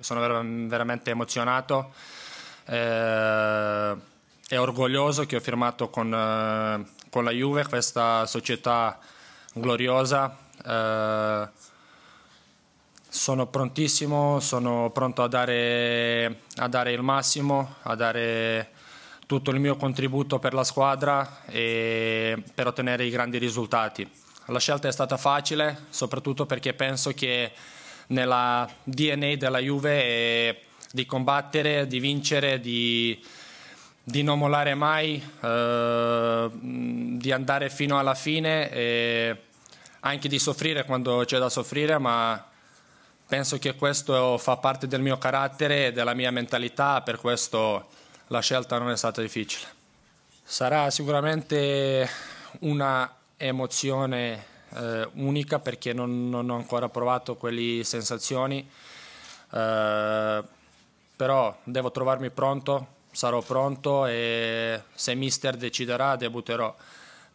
sono ver- veramente emozionato eh, e orgoglioso che ho firmato con, eh, con la Juve, questa società gloriosa. Eh, sono prontissimo, sono pronto a dare, a dare il massimo, a dare tutto il mio contributo per la squadra e per ottenere i grandi risultati. La scelta è stata facile, soprattutto perché penso che nella DNA della Juve è di combattere, di vincere, di, di non mollare mai, eh, di andare fino alla fine e anche di soffrire quando c'è da soffrire, ma penso che questo fa parte del mio carattere e della mia mentalità, per questo la scelta non è stata difficile. Sarà sicuramente una emozione eh, unica perché non, non, ho ancora provato quelle sensazioni, eh, però devo trovarmi pronto, sarò pronto e se mister deciderà debutterò.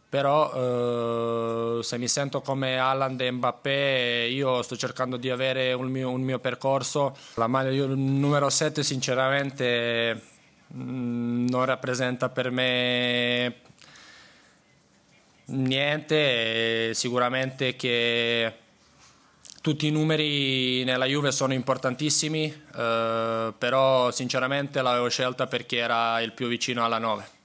Però eh, se mi sento come Alan e Mbappé, io sto cercando di avere un mio, un mio percorso. La maglia numero 7 sinceramente mm, non rappresenta per me niente, sicuramente che tutti i numeri nella Juve sono importantissimi, eh, però sinceramente l'avevo scelta perché era il più vicino alla 9.